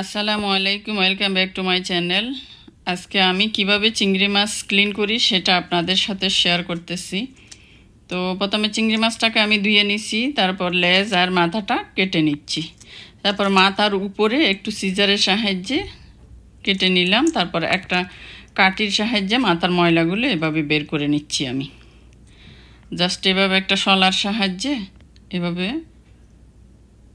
আসসালামু আলাইকুম welcome back to my channel আজকে আমি কিভাবে চিংড়ি মাছ ক্লিন করি সেটা আপনাদের সাথে শেয়ার করতেছি তো প্রথমে চিংড়ি মাছটাকে আমি ধুয়ে নিছি তারপর লেজ আর মাথাটা কেটে নিচ্ছি তারপর মাথার উপরে একটু সিজারের সাহায্যে কেটে নিলাম তারপর একটা কাটির সাহায্যে মাথার ময়লাগুলো এভাবে বের করে নিচ্ছি আমি জাস্ট এভাবে একটা শলার সাহায্যে এভাবে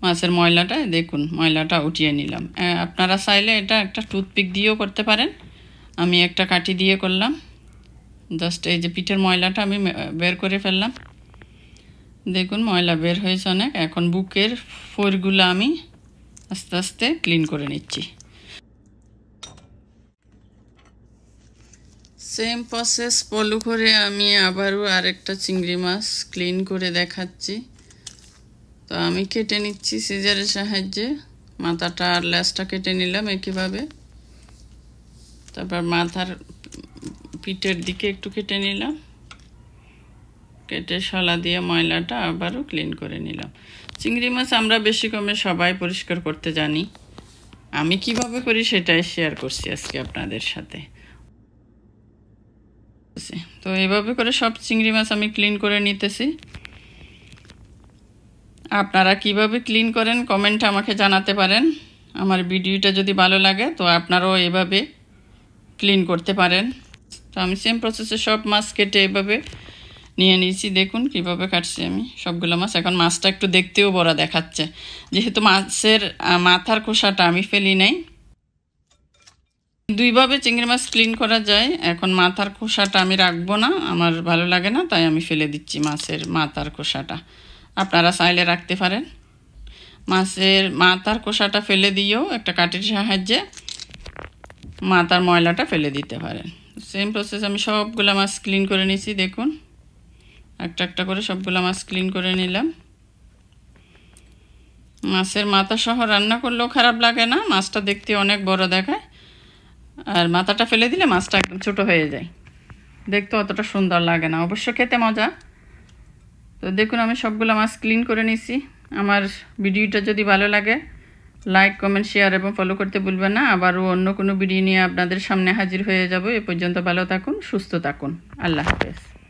মাছের ময়লাটা দেখুন ময়লাটা উঠিয়ে নিলাম আপনারা চাইলে এটা একটা টুথপিক দিয়েও করতে পারেন আমি একটা কাঠি দিয়ে করলাম জাস্ট এই যে পিঠের ময়লাটা আমি বের করে ফেললাম দেখুন ময়লা বের হয়েছে অনেক এখন বুকের ফোরগুলো আমি আস্তে আস্তে ক্লিন করে নিচ্ছি সেম প্রসেস ফলো করে আমি আবারও আরেকটা চিংড়ি মাছ ক্লিন করে দেখাচ্ছি তো আমি কেটে নিচ্ছি সিজারের সাহায্যে মাথাটা আর ল্যাসটা কেটে নিলাম একইভাবে তারপর মাথার পিঠের দিকে একটু কেটে নিলাম কেটে শলা দিয়ে ময়লাটা আবারও ক্লিন করে নিলাম চিংড়ি মাছ আমরা বেশি কমে সবাই পরিষ্কার করতে জানি আমি কিভাবে করি সেটাই শেয়ার করছি আজকে আপনাদের সাথে তো এভাবে করে সব চিংড়ি মাছ আমি ক্লিন করে নিতেছি আপনারা কিভাবে ক্লিন করেন কমেন্ট আমাকে জানাতে পারেন আমার ভিডিওটা যদি ভালো লাগে তো আপনারাও এভাবে ক্লিন করতে পারেন তো আমি সেম প্রসেসে সব মাছ কেটে এভাবে নিয়ে নিয়েছি দেখুন কিভাবে কাটছি আমি সবগুলো মাছ এখন মাছটা একটু দেখতেও বড় দেখাচ্ছে যেহেতু মাছের মাথার খোসাটা আমি ফেলি নাই দুইভাবে চিংড়ি মাছ ক্লিন করা যায় এখন মাথার খোসাটা আমি রাখবো না আমার ভালো লাগে না তাই আমি ফেলে দিচ্ছি মাছের মাথার খোসাটা আপনারা চাইলে রাখতে পারেন মাছের মাথার কোষাটা ফেলে দিয়েও একটা কাঠের সাহায্যে মাথার ময়লাটা ফেলে দিতে পারেন সেম প্রসেস আমি সবগুলো মাছ ক্লিন করে নিয়েছি দেখুন একটা একটা করে সবগুলো মাছ ক্লিন করে নিলাম মাছের মাথা সহ রান্না করলেও খারাপ লাগে না মাছটা দেখতে অনেক বড় দেখায় আর মাথাটা ফেলে দিলে মাছটা একদম ছোটো হয়ে যায় দেখতে অতটা সুন্দর লাগে না অবশ্য খেতে মজা তো দেখুন আমি সবগুলো মাছ ক্লিন করে নিছি আমার ভিডিওটা যদি ভালো লাগে লাইক কমেন্ট শেয়ার এবং ফলো করতে ভুলবেন না আবারও অন্য কোনো ভিডিও নিয়ে আপনাদের সামনে হাজির হয়ে যাব এ পর্যন্ত ভালো থাকুন সুস্থ থাকুন আল্লাহ হাফেজ